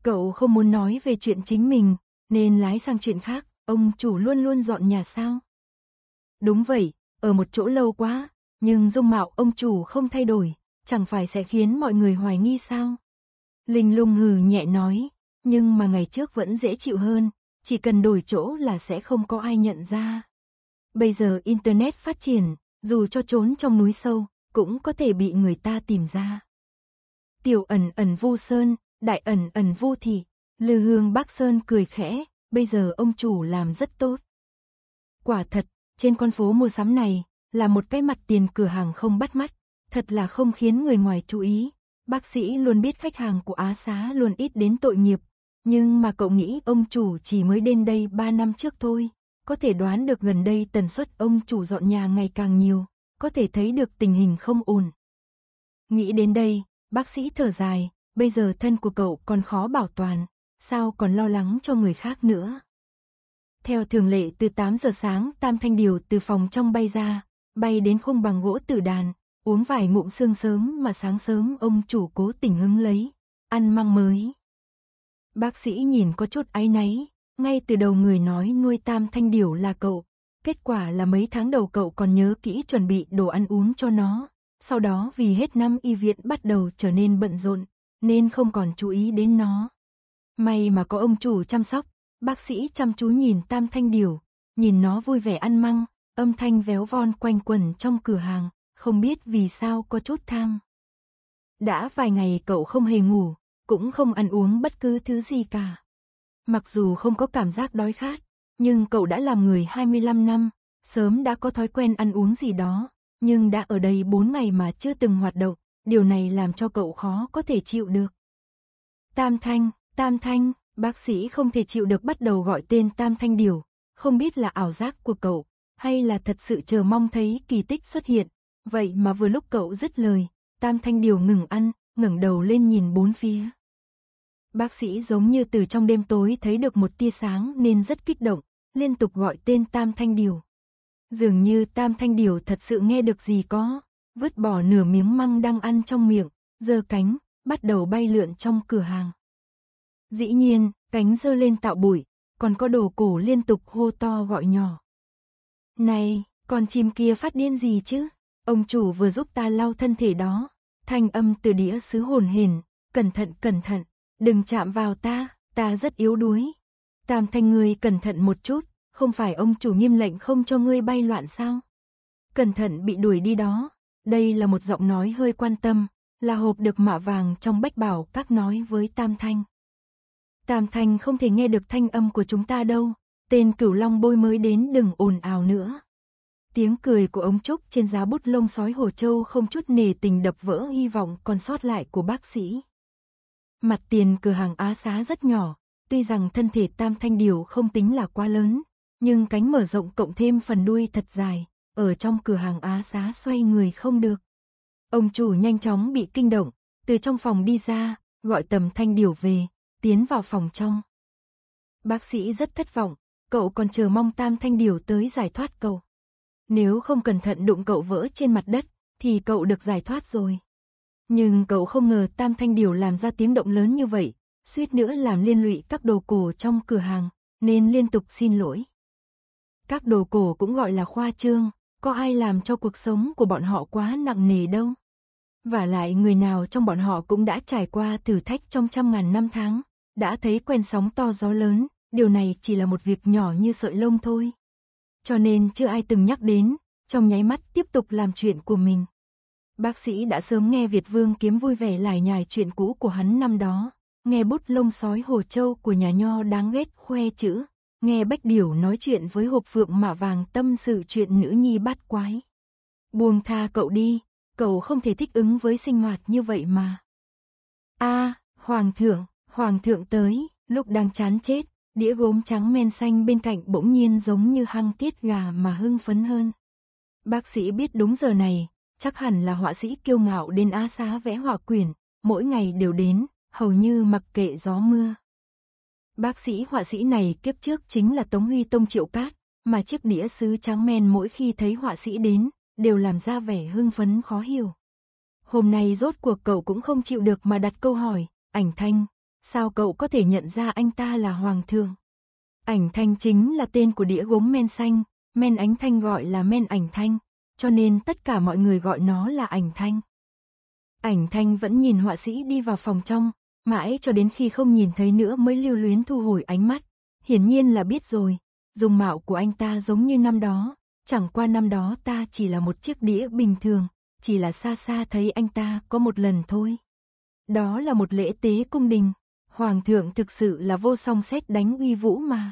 Cậu không muốn nói về chuyện chính mình, nên lái sang chuyện khác, ông chủ luôn luôn dọn nhà sao? Đúng vậy, ở một chỗ lâu quá, nhưng dung mạo ông chủ không thay đổi, chẳng phải sẽ khiến mọi người hoài nghi sao? Linh lung hừ nhẹ nói, nhưng mà ngày trước vẫn dễ chịu hơn, chỉ cần đổi chỗ là sẽ không có ai nhận ra. Bây giờ Internet phát triển, dù cho trốn trong núi sâu, cũng có thể bị người ta tìm ra. Tiểu ẩn ẩn vu sơn, đại ẩn ẩn vu thị, lư hương bác sơn cười khẽ, bây giờ ông chủ làm rất tốt. Quả thật, trên con phố mua sắm này, là một cái mặt tiền cửa hàng không bắt mắt, thật là không khiến người ngoài chú ý. Bác sĩ luôn biết khách hàng của Á Xá luôn ít đến tội nghiệp, nhưng mà cậu nghĩ ông chủ chỉ mới đến đây 3 năm trước thôi. Có thể đoán được gần đây tần suất ông chủ dọn nhà ngày càng nhiều, có thể thấy được tình hình không ổn. Nghĩ đến đây, bác sĩ thở dài, bây giờ thân của cậu còn khó bảo toàn, sao còn lo lắng cho người khác nữa. Theo thường lệ từ 8 giờ sáng, Tam Thanh Điều từ phòng trong bay ra, bay đến khung bằng gỗ tử đàn, uống vài ngụm sương sớm mà sáng sớm ông chủ cố tình hứng lấy, ăn măng mới. Bác sĩ nhìn có chút áy náy, ngay từ đầu người nói nuôi Tam Thanh Điều là cậu, kết quả là mấy tháng đầu cậu còn nhớ kỹ chuẩn bị đồ ăn uống cho nó, sau đó vì hết năm y viện bắt đầu trở nên bận rộn, nên không còn chú ý đến nó. May mà có ông chủ chăm sóc, Bác sĩ chăm chú nhìn Tam Thanh điều, nhìn nó vui vẻ ăn măng, âm thanh véo von quanh quẩn trong cửa hàng, không biết vì sao có chút tham. Đã vài ngày cậu không hề ngủ, cũng không ăn uống bất cứ thứ gì cả. Mặc dù không có cảm giác đói khát, nhưng cậu đã làm người 25 năm, sớm đã có thói quen ăn uống gì đó, nhưng đã ở đây 4 ngày mà chưa từng hoạt động, điều này làm cho cậu khó có thể chịu được. Tam Thanh, Tam Thanh, Bác sĩ không thể chịu được bắt đầu gọi tên Tam Thanh Điều, không biết là ảo giác của cậu, hay là thật sự chờ mong thấy kỳ tích xuất hiện. Vậy mà vừa lúc cậu dứt lời, Tam Thanh Điều ngừng ăn, ngẩng đầu lên nhìn bốn phía. Bác sĩ giống như từ trong đêm tối thấy được một tia sáng nên rất kích động, liên tục gọi tên Tam Thanh Điều. Dường như Tam Thanh Điều thật sự nghe được gì có, vứt bỏ nửa miếng măng đang ăn trong miệng, giơ cánh, bắt đầu bay lượn trong cửa hàng. Dĩ nhiên, cánh dơ lên tạo bụi, còn có đồ cổ liên tục hô to gọi nhỏ. Này, con chim kia phát điên gì chứ? Ông chủ vừa giúp ta lau thân thể đó. Thanh âm từ đĩa xứ hồn hển, cẩn thận cẩn thận, đừng chạm vào ta, ta rất yếu đuối. Tam thanh ngươi cẩn thận một chút, không phải ông chủ nghiêm lệnh không cho ngươi bay loạn sao? Cẩn thận bị đuổi đi đó. Đây là một giọng nói hơi quan tâm, là hộp được mạ vàng trong bách bảo các nói với Tam Thanh. Tam Thanh không thể nghe được thanh âm của chúng ta đâu, tên cửu long bôi mới đến đừng ồn ào nữa. Tiếng cười của ống trúc trên giá bút lông sói Hồ Châu không chút nề tình đập vỡ hy vọng còn sót lại của bác sĩ. Mặt tiền cửa hàng á xá rất nhỏ, tuy rằng thân thể tam thanh điều không tính là quá lớn, nhưng cánh mở rộng cộng thêm phần đuôi thật dài, ở trong cửa hàng á xá xoay người không được. Ông chủ nhanh chóng bị kinh động, từ trong phòng đi ra, gọi tầm thanh điều về, tiến vào phòng trong. Bác sĩ rất thất vọng, cậu còn chờ mong Tam Thanh Điều tới giải thoát cậu. Nếu không cẩn thận đụng cậu vỡ trên mặt đất, thì cậu được giải thoát rồi. Nhưng cậu không ngờ Tam Thanh Điều làm ra tiếng động lớn như vậy, suýt nữa làm liên lụy các đồ cổ trong cửa hàng, nên liên tục xin lỗi. Các đồ cổ cũng gọi là khoa trương, có ai làm cho cuộc sống của bọn họ quá nặng nề đâu. Và lại người nào trong bọn họ cũng đã trải qua thử thách trong trăm ngàn năm tháng, đã thấy quen sóng to gió lớn, điều này chỉ là một việc nhỏ như sợi lông thôi. Cho nên chưa ai từng nhắc đến, trong nháy mắt tiếp tục làm chuyện của mình. Bác sĩ đã sớm nghe Việt Vương kiếm vui vẻ lải nhải chuyện cũ của hắn năm đó, nghe bút lông sói Hồ Châu của nhà nho đáng ghét khoe chữ, nghe Bách Điểu nói chuyện với hộp phượng mạ vàng tâm sự chuyện nữ nhi bát quái. Buông tha cậu đi, cậu không thể thích ứng với sinh hoạt như vậy mà. a Hoàng thượng, Hoàng thượng tới, lúc đang chán chết, đĩa gốm trắng men xanh bên cạnh bỗng nhiên giống như hăng tiết gà mà hưng phấn hơn. Bác sĩ biết đúng giờ này, chắc hẳn là họa sĩ kiêu ngạo đến á xá vẽ họa quyển, mỗi ngày đều đến, hầu như mặc kệ gió mưa. Bác sĩ họa sĩ này kiếp trước chính là Tống Huy Tông Triệu Cát, mà chiếc đĩa sứ trắng men mỗi khi thấy họa sĩ đến, đều làm ra vẻ hưng phấn khó hiểu. Hôm nay rốt cuộc cậu cũng không chịu được mà đặt câu hỏi, ảnh thanh, Sao cậu có thể nhận ra anh ta là Hoàng thượng? Ảnh thanh chính là tên của đĩa gốm men xanh, men ánh thanh gọi là men ảnh thanh, cho nên tất cả mọi người gọi nó là ảnh thanh. Ảnh thanh vẫn nhìn họa sĩ đi vào phòng trong, mãi cho đến khi không nhìn thấy nữa mới lưu luyến thu hồi ánh mắt. Hiển nhiên là biết rồi, dung mạo của anh ta giống như năm đó, chẳng qua năm đó ta chỉ là một chiếc đĩa bình thường, chỉ là xa xa thấy anh ta có một lần thôi. Đó là một lễ tế cung đình, Hoàng thượng thực sự là vô song xét đánh uy vũ mà.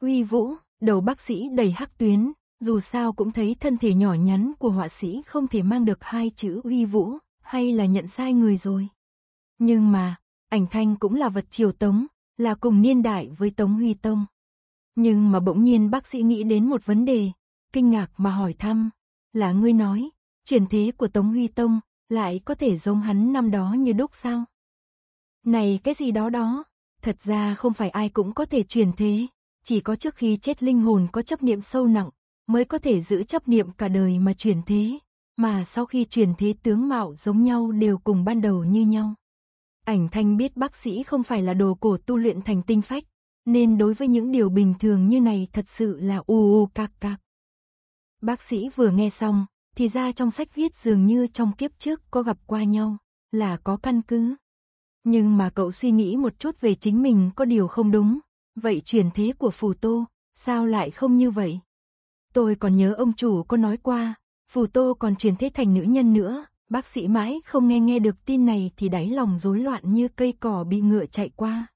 Uy vũ, đầu bác sĩ đầy hắc tuyến, dù sao cũng thấy thân thể nhỏ nhắn của họa sĩ không thể mang được hai chữ uy vũ, hay là nhận sai người rồi. Nhưng mà, ảnh thanh cũng là vật triều tống, là cùng niên đại với Tống Huy Tông. Nhưng mà bỗng nhiên bác sĩ nghĩ đến một vấn đề, kinh ngạc mà hỏi thăm, là ngươi nói, truyền thế của Tống Huy Tông lại có thể giống hắn năm đó như đúc sao? Này cái gì đó đó, thật ra không phải ai cũng có thể truyền thế, chỉ có trước khi chết linh hồn có chấp niệm sâu nặng, mới có thể giữ chấp niệm cả đời mà truyền thế, mà sau khi truyền thế tướng mạo giống nhau đều cùng ban đầu như nhau. Ảnh thanh biết bác sĩ không phải là đồ cổ tu luyện thành tinh phách, nên đối với những điều bình thường như này thật sự là u u cạc cạc. Bác sĩ vừa nghe xong, thì ra trong sách viết dường như trong kiếp trước có gặp qua nhau, là có căn cứ. Nhưng mà cậu suy nghĩ một chút về chính mình có điều không đúng. Vậy chuyển thế của Phù Tô, sao lại không như vậy? Tôi còn nhớ ông chủ có nói qua, Phù Tô còn chuyển thế thành nữ nhân nữa. Bác sĩ mãi không nghe nghe được tin này thì đáy lòng rối loạn như cây cỏ bị ngựa chạy qua.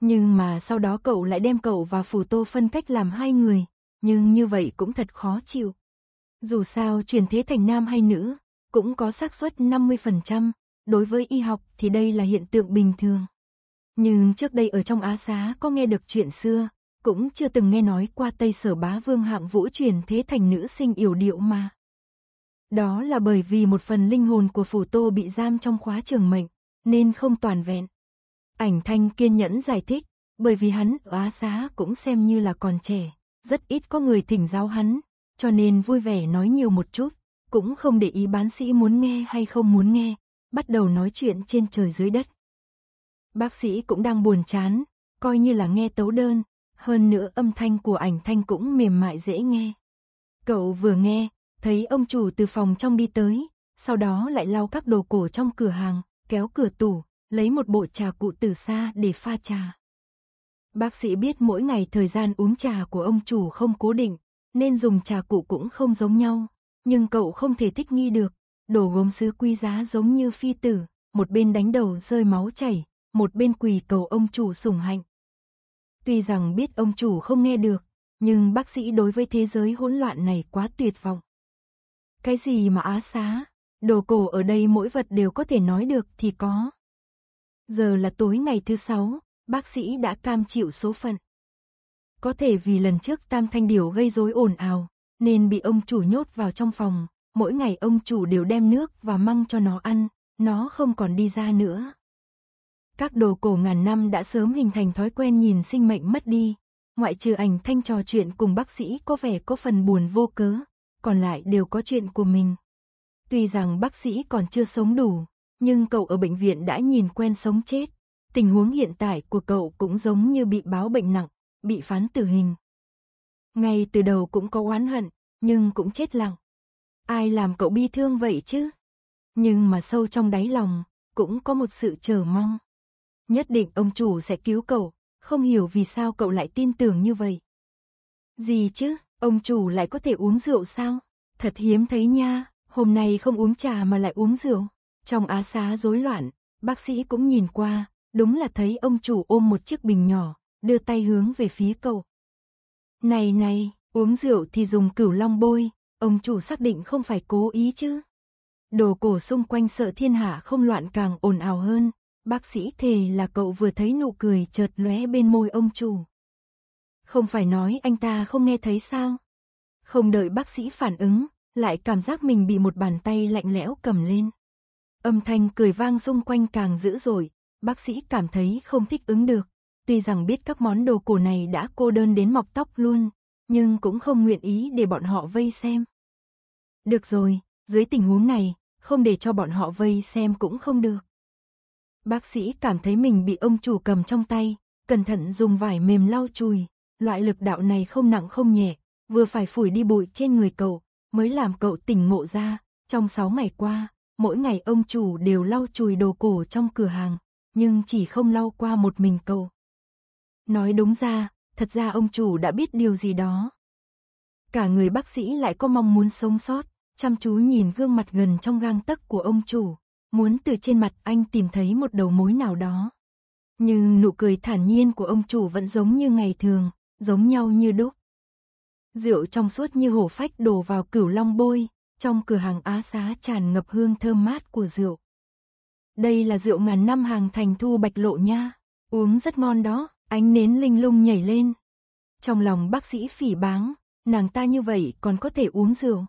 Nhưng mà sau đó cậu lại đem cậu và Phù Tô phân cách làm hai người, nhưng như vậy cũng thật khó chịu. Dù sao chuyển thế thành nam hay nữ, cũng có xác suất 50%, đối với y học thì đây là hiện tượng bình thường. Nhưng trước đây ở trong Á Xá có nghe được chuyện xưa, cũng chưa từng nghe nói qua Tây Sở Bá Vương hạng vũ truyền thế thành nữ sinh yểu điệu mà. Đó là bởi vì một phần linh hồn của Phủ Tô bị giam trong khóa trường mệnh, nên không toàn vẹn. Ảnh thanh kiên nhẫn giải thích, bởi vì hắn ở Á Xá cũng xem như là còn trẻ, rất ít có người thỉnh giáo hắn, cho nên vui vẻ nói nhiều một chút, cũng không để ý bán sĩ muốn nghe hay không muốn nghe, bắt đầu nói chuyện trên trời dưới đất. Bác sĩ cũng đang buồn chán, coi như là nghe tấu đơn, hơn nữa âm thanh của ảnh thanh cũng mềm mại dễ nghe. Cậu vừa nghe, thấy ông chủ từ phòng trong đi tới, sau đó lại lau các đồ cổ trong cửa hàng, kéo cửa tủ, lấy một bộ trà cụ từ xa để pha trà. Bác sĩ biết mỗi ngày thời gian uống trà của ông chủ không cố định, nên dùng trà cụ cũng không giống nhau, nhưng cậu không thể thích nghi được, Đồ gốm sứ quý giá giống như phi tử, một bên đánh đầu rơi máu chảy, một bên quỳ cầu ông chủ sủng hạnh. Tuy rằng biết ông chủ không nghe được, nhưng bác sĩ đối với thế giới hỗn loạn này quá tuyệt vọng. Cái gì mà á xá, đồ cổ ở đây mỗi vật đều có thể nói được thì có. Giờ là tối ngày thứ sáu, bác sĩ đã cam chịu số phận. Có thể vì lần trước Tam Thanh Điểu gây rối ồn ào, nên bị ông chủ nhốt vào trong phòng, mỗi ngày ông chủ đều đem nước và măng cho nó ăn, nó không còn đi ra nữa. Các đồ cổ ngàn năm đã sớm hình thành thói quen nhìn sinh mệnh mất đi, ngoại trừ ảnh thanh trò chuyện cùng bác sĩ có vẻ có phần buồn vô cớ, còn lại đều có chuyện của mình. Tuy rằng bác sĩ còn chưa sống đủ, nhưng cậu ở bệnh viện đã nhìn quen sống chết. Tình huống hiện tại của cậu cũng giống như bị báo bệnh nặng, bị phán tử hình. Ngay từ đầu cũng có oán hận, nhưng cũng chết lặng. Ai làm cậu bi thương vậy chứ? Nhưng mà sâu trong đáy lòng, cũng có một sự chờ mong. Nhất định ông chủ sẽ cứu cậu, không hiểu vì sao cậu lại tin tưởng như vậy. Gì chứ, ông chủ lại có thể uống rượu sao? Thật hiếm thấy nha, hôm nay không uống trà mà lại uống rượu. Trong á xá rối loạn, bác sĩ cũng nhìn qua, đúng là thấy ông chủ ôm một chiếc bình nhỏ, đưa tay hướng về phía cậu. Này này, uống rượu thì dùng cửu long bôi, Ông chủ xác định không phải cố ý chứ. Đồ cổ xung quanh sợ thiên hạ không loạn càng ồn ào hơn. Bác sĩ thề là cậu vừa thấy nụ cười chợt lóe bên môi ông chủ. Không phải nói anh ta không nghe thấy sao? Không đợi bác sĩ phản ứng, lại cảm giác mình bị một bàn tay lạnh lẽo cầm lên. Âm thanh cười vang xung quanh càng dữ dội, bác sĩ cảm thấy không thích ứng được. Tuy rằng biết các món đồ cổ này đã cô đơn đến mọc tóc luôn, nhưng cũng không nguyện ý để bọn họ vây xem. Được rồi, dưới tình huống này, không để cho bọn họ vây xem cũng không được. Bác sĩ cảm thấy mình bị ông chủ cầm trong tay, cẩn thận dùng vải mềm lau chùi, loại lực đạo này không nặng không nhẹ, vừa phải phủi đi bụi trên người cậu, mới làm cậu tỉnh ngộ ra, trong 6 ngày qua, mỗi ngày ông chủ đều lau chùi đồ cổ trong cửa hàng, nhưng chỉ không lau qua một mình cậu. Nói đúng ra, thật ra ông chủ đã biết điều gì đó. Cả người bác sĩ lại có mong muốn sống sót, chăm chú nhìn gương mặt gần trong gang tấc của ông chủ, muốn từ trên mặt anh tìm thấy một đầu mối nào đó. Nhưng nụ cười thản nhiên của ông chủ vẫn giống như ngày thường, giống nhau như đúc. Rượu trong suốt như hổ phách đổ vào cửu long bôi, trong cửa hàng á xá tràn ngập hương thơm mát của rượu. Đây là rượu ngàn năm hàng thành thu bạch lộ nha, uống rất ngon đó, ánh nến linh lung nhảy lên. Trong lòng bác sĩ phỉ báng, nàng ta như vậy còn có thể uống rượu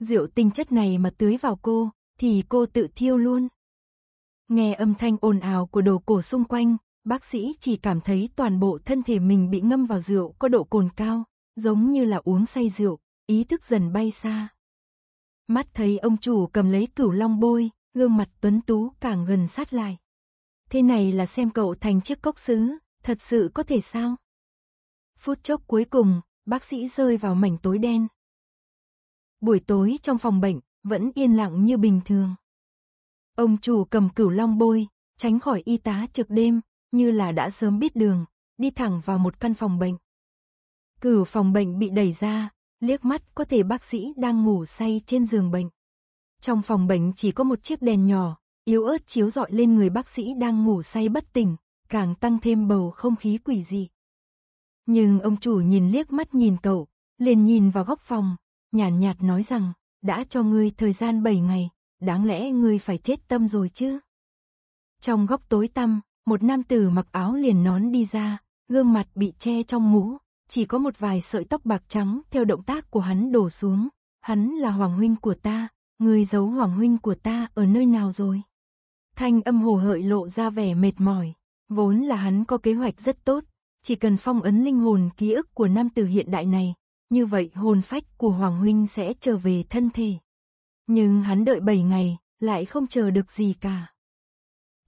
rượu tinh chất này mà tưới vào cô, thì cô tự thiêu luôn. Nghe âm thanh ồn ào của đồ cổ xung quanh, bác sĩ chỉ cảm thấy toàn bộ thân thể mình bị ngâm vào rượu có độ cồn cao, giống như là uống say rượu, ý thức dần bay xa. Mắt thấy ông chủ cầm lấy cửu long bôi, gương mặt tuấn tú càng gần sát lại. Thế này là xem cậu thành chiếc cốc xứ, thật sự có thể sao? Phút chốc cuối cùng, bác sĩ rơi vào mảnh tối đen, Buổi tối trong phòng bệnh, vẫn yên lặng như bình thường. Ông chủ cầm cửu long bôi, tránh khỏi y tá trực đêm, như là đã sớm biết đường, đi thẳng vào một căn phòng bệnh. Cửu phòng bệnh bị đẩy ra, liếc mắt có thể bác sĩ đang ngủ say trên giường bệnh. Trong phòng bệnh chỉ có một chiếc đèn nhỏ, yếu ớt chiếu rọi lên người bác sĩ đang ngủ say bất tỉnh, càng tăng thêm bầu không khí quỷ dị. Nhưng ông chủ nhìn liếc mắt nhìn cậu, liền nhìn vào góc phòng, nhàn nhạt nói rằng, đã cho ngươi thời gian 7 ngày, đáng lẽ ngươi phải chết tâm rồi chứ. Trong góc tối tăm, một nam tử mặc áo liền nón đi ra, gương mặt bị che trong mũ, chỉ có một vài sợi tóc bạc trắng theo động tác của hắn đổ xuống. Hắn là hoàng huynh của ta, ngươi giấu hoàng huynh của ta ở nơi nào rồi? Thanh âm hồ hợi lộ ra vẻ mệt mỏi, vốn là hắn có kế hoạch rất tốt, chỉ cần phong ấn linh hồn ký ức của nam tử hiện đại này, như vậy hồn phách của Hoàng Huynh sẽ trở về thân thể. Nhưng hắn đợi 7 ngày, lại không chờ được gì cả.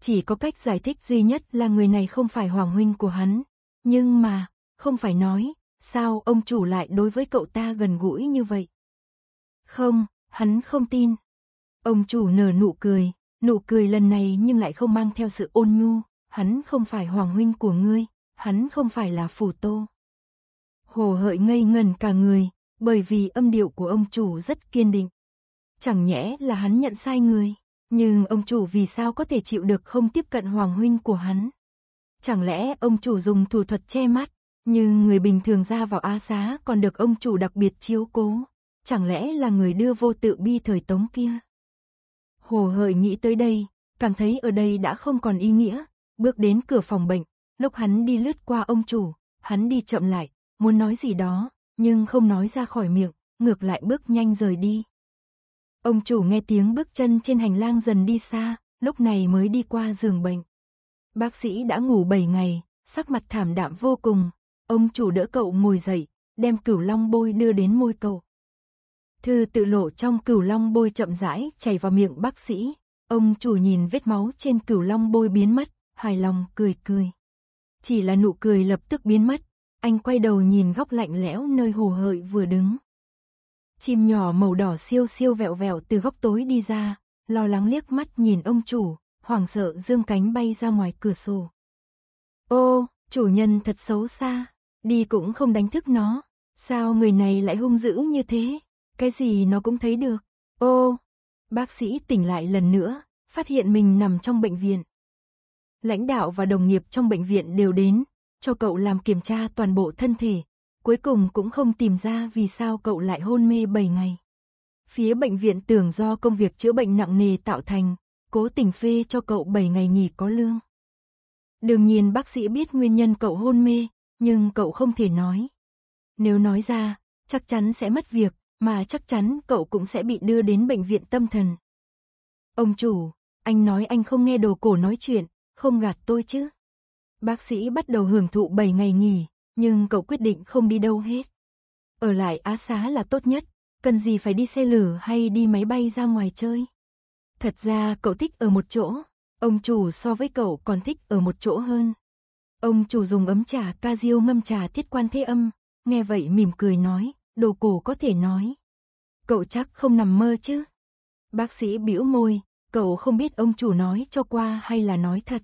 Chỉ có cách giải thích duy nhất là người này không phải Hoàng Huynh của hắn. Nhưng mà, không phải nói, sao ông chủ lại đối với cậu ta gần gũi như vậy? Không, hắn không tin. Ông chủ nở nụ cười, nụ cười lần này nhưng lại không mang theo sự ôn nhu, hắn không phải hoàng huynh của ngươi, hắn không phải là phủ tô. Hồ hợi ngây ngần cả người, bởi vì âm điệu của ông chủ rất kiên định. Chẳng nhẽ là hắn nhận sai người, nhưng ông chủ vì sao có thể chịu được không tiếp cận hoàng huynh của hắn? Chẳng lẽ ông chủ dùng thủ thuật che mắt, nhưng người bình thường ra vào a xá còn được ông chủ đặc biệt chiếu cố? Chẳng lẽ là người đưa vô tự bi thời tống kia? Hồ hợi nghĩ tới đây, cảm thấy ở đây đã không còn ý nghĩa, bước đến cửa phòng bệnh, lúc hắn đi lướt qua ông chủ, hắn đi chậm lại, muốn nói gì đó, nhưng không nói ra khỏi miệng, ngược lại bước nhanh rời đi. Ông chủ nghe tiếng bước chân trên hành lang dần đi xa, lúc này mới đi qua giường bệnh. Bác sĩ đã ngủ 7 ngày, sắc mặt thảm đạm vô cùng. Ông chủ đỡ cậu ngồi dậy, đem cửu long bôi đưa đến môi cậu. Thư tự lộ trong cửu long bôi chậm rãi chảy vào miệng bác sĩ. Ông chủ nhìn vết máu trên cửu long bôi biến mất, hài lòng cười cười. Chỉ là nụ cười lập tức biến mất, anh quay đầu nhìn góc lạnh lẽo nơi hồ hợi vừa đứng. Chim nhỏ màu đỏ siêu siêu vẹo vẹo từ góc tối đi ra, lo lắng liếc mắt nhìn ông chủ, hoảng sợ dương cánh bay ra ngoài cửa sổ. Ô, chủ nhân thật xấu xa, đi cũng không đánh thức nó, sao người này lại hung dữ như thế, cái gì nó cũng thấy được. Ô, bác sĩ tỉnh lại lần nữa, phát hiện mình nằm trong bệnh viện. Lãnh đạo và đồng nghiệp trong bệnh viện đều đến, cho cậu làm kiểm tra toàn bộ thân thể, cuối cùng cũng không tìm ra vì sao cậu lại hôn mê 7 ngày. Phía bệnh viện tưởng do công việc chữa bệnh nặng nề tạo thành, cố tình phê cho cậu 7 ngày nghỉ có lương. Đương nhiên bác sĩ biết nguyên nhân cậu hôn mê, nhưng cậu không thể nói. Nếu nói ra, chắc chắn sẽ mất việc, mà chắc chắn cậu cũng sẽ bị đưa đến bệnh viện tâm thần. Ông chủ, anh nói anh không nghe đồ cổ nói chuyện, không gạt tôi chứ. Bác sĩ bắt đầu hưởng thụ 7 ngày nghỉ, nhưng cậu quyết định không đi đâu hết. Ở lại Á Xá là tốt nhất, cần gì phải đi xe lửa hay đi máy bay ra ngoài chơi. Thật ra cậu thích ở một chỗ, ông chủ so với cậu còn thích ở một chỗ hơn. Ông chủ dùng ấm trà Casio ngâm trà thiết quan thế âm, nghe vậy mỉm cười nói, đồ cổ có thể nói. Cậu chắc không nằm mơ chứ. Bác sĩ bĩu môi, cậu không biết ông chủ nói cho qua hay là nói thật.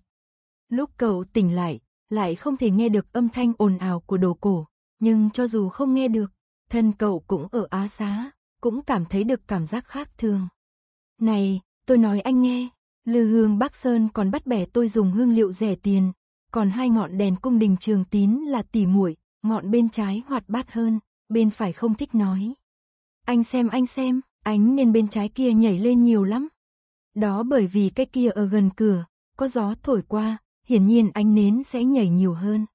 Lúc cậu tỉnh lại, lại không thể nghe được âm thanh ồn ào của đồ cổ, nhưng cho dù không nghe được, thân cậu cũng ở á xá, cũng cảm thấy được cảm giác khác thường. Này, tôi nói anh nghe, Lư Hương Bắc Sơn còn bắt bẻ tôi dùng hương liệu rẻ tiền, còn hai ngọn đèn cung đình trường tín là tỉ muội, ngọn bên trái hoạt bát hơn, bên phải không thích nói. Anh xem anh xem, ánh nên bên trái kia nhảy lên nhiều lắm. Đó bởi vì cái kia ở gần cửa, có gió thổi qua, hiển nhiên ánh nến sẽ nhảy nhiều hơn.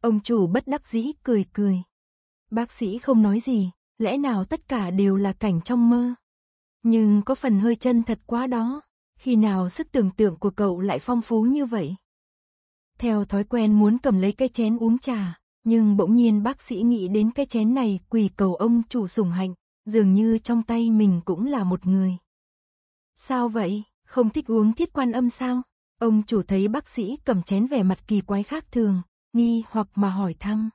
Ông chủ bất đắc dĩ cười cười. Bác sĩ không nói gì, lẽ nào tất cả đều là cảnh trong mơ? Nhưng có phần hơi chân thật quá đó, khi nào sức tưởng tượng của cậu lại phong phú như vậy? Theo thói quen muốn cầm lấy cái chén uống trà, nhưng bỗng nhiên bác sĩ nghĩ đến cái chén này quỳ cầu ông chủ sủng hạnh, dường như trong tay mình cũng là một người. Sao vậy, không thích uống thiết quan âm sao? Ông chủ thấy bác sĩ cầm chén vẻ mặt kỳ quái khác thường, nghi hoặc mà hỏi thăm.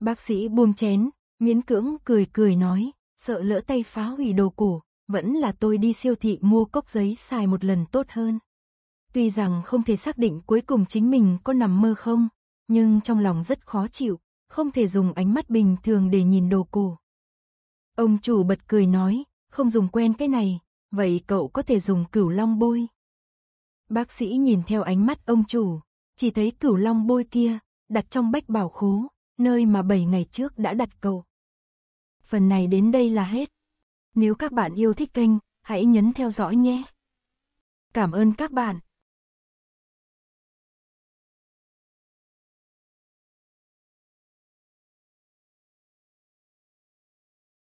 Bác sĩ buông chén, miễn cưỡng cười cười nói, sợ lỡ tay phá hủy đồ cổ, vẫn là tôi đi siêu thị mua cốc giấy xài một lần tốt hơn. Tuy rằng không thể xác định cuối cùng chính mình có nằm mơ không, nhưng trong lòng rất khó chịu, không thể dùng ánh mắt bình thường để nhìn đồ cổ. Ông chủ bật cười nói, không dùng quen cái này, vậy cậu có thể dùng cửu long bôi. Bác sĩ nhìn theo ánh mắt ông chủ, chỉ thấy cửu long bôi kia, đặt trong bách bảo khố, nơi mà 7 ngày trước đã đặt cậu. Phần này đến đây là hết. Nếu các bạn yêu thích kênh, hãy nhấn theo dõi nhé. Cảm ơn các bạn.